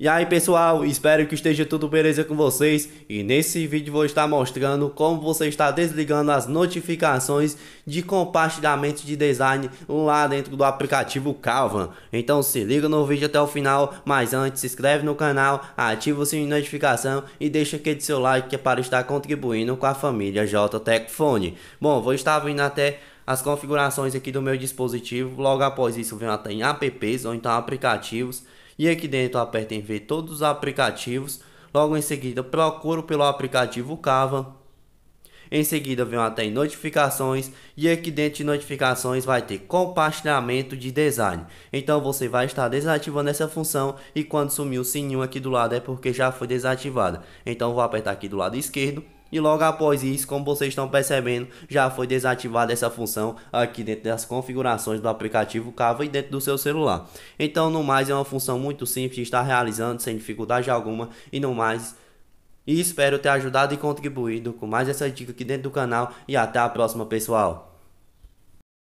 E aí pessoal, espero que esteja tudo beleza com vocês e nesse vídeo vou estar mostrando como você está desligando as notificações de compartilhamento de design lá dentro do aplicativo Calvan. Então se liga no vídeo até o final, mas antes se inscreve no canal, ativa o sininho de notificação e deixa aquele seu like é para estar contribuindo com a família JTEC Phone. Bom, vou estar vindo até as configurações aqui do meu dispositivo, logo após isso vem até em apps ou então aplicativos e aqui dentro aperta em ver todos os aplicativos. Logo em seguida procuro pelo aplicativo Cava, em seguida vem até em notificações e aqui dentro de notificações vai ter compartilhamento de design. Então você vai estar desativando essa função e quando sumir o sininho aqui do lado é porque já foi desativada. Então vou apertar aqui do lado esquerdo e logo após isso, como vocês estão percebendo, já foi desativada essa função aqui dentro das configurações do aplicativo Cava e dentro do seu celular. Então, no mais, é uma função muito simples de estar realizando sem dificuldade alguma e no mais e espero ter ajudado e contribuído com mais essa dica aqui dentro do canal. E até a próxima, pessoal!